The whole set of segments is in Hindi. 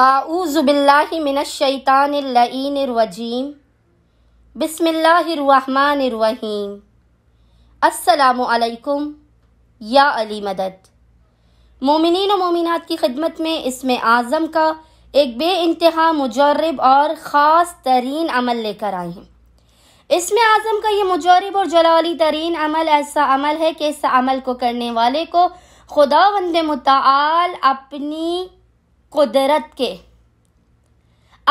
आऊज़बिल्लिमिनशैतानरवजीम बसमिल्लाम असलकुम या अली मदद मोमिन मोमिनत की खिदमत में इसमें आज़म का एक बे इंतहा मुजरब और ख़ास तरीन अमल लेकर आए हैं इसमें आज़म का ये मुजरब और जलाली तरीन अमल ऐसा अमल है कि इस अमल को करने वाले को खुदा वंद मताल अपनी कुदरत के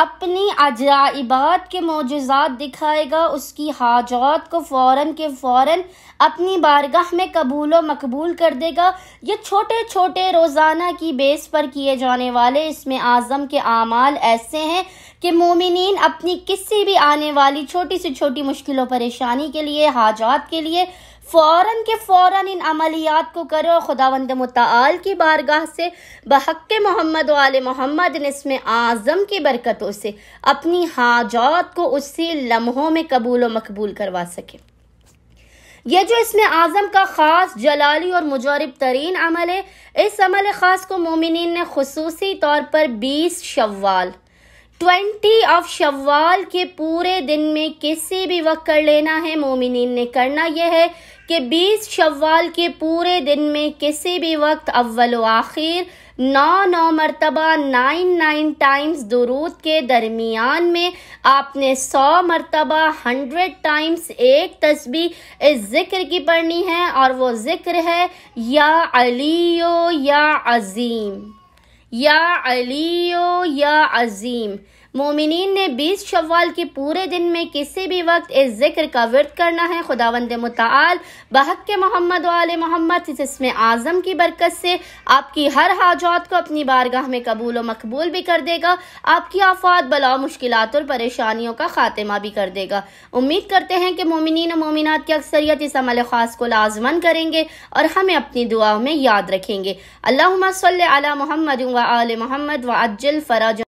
अपनी अजाइबात के मोजात दिखाएगा उसकी हाजात को फौरन के फ़ौर अपनी बारगाह में कबूल मकबूल कर देगा ये छोटे छोटे रोज़ाना की बेस पर किए जाने वाले इसमें आज़म के आमाल ऐसे हैं कि मोमिन अपनी किसी भी आने वाली छोटी से छोटी मुश्किलों परेशानी के लिए हाजात के लिए फ़ौरन के फ़ौर इन अमलियात को करो और खुदावंद मताल की बारगाह से बहक मोहम्मद वाल मोहम्मद नस्म आज़म की बरकतों से अपनी हाजात को उसी लम्हों में कबूल व मकबूल करवा सके ये जो इसमें आज़म का ख़ास जलाली और मुजरब तरीन अमल है इस अमल ख़ास को मोमिन ने खसूसी तौर पर बीस शवाल ट्वेंटी ऑफ शव्वाल के पूरे दिन में किसी भी वक्त कर लेना है मोमिन ने करना यह है कि बीस शव्वाल के पूरे दिन में किसी भी वक्त अव्वल आखिर नौ नौ मरतबा नाइन नाइन टाइम्स दरूद के दरमियान में आपने सौ मरतबा हंड्रेड टाइम्स एक तस्बी इस ज़िक्र की पढ़नी है और वो ज़िक्र है या अली या अजीम يا علي يا عزيم मोमिन ने बीस शवाल के पूरे दिन में किसी भी वक्त इस जिक्र का वर्द करना है खुदावंद मताल बहक के मोहम्मद वाले मोहम्मद इस इसमें आज़म की बरकत से आपकी हर हाजात को अपनी बारगाह में कबूल व मकबूल भी कर देगा आपकी आफात बला मुश्किल और परेशानियों का खात्मा भी कर देगा उम्मीद करते हैं कि मोमिन मोमिनत की अक्सरियत इस अमल ख़ास को लाजमन करेंगे और हमें अपनी दुआ में याद रखेंगे अल्लाह सल मोहम्मद व आल मोहम्मद व अज्जल फराज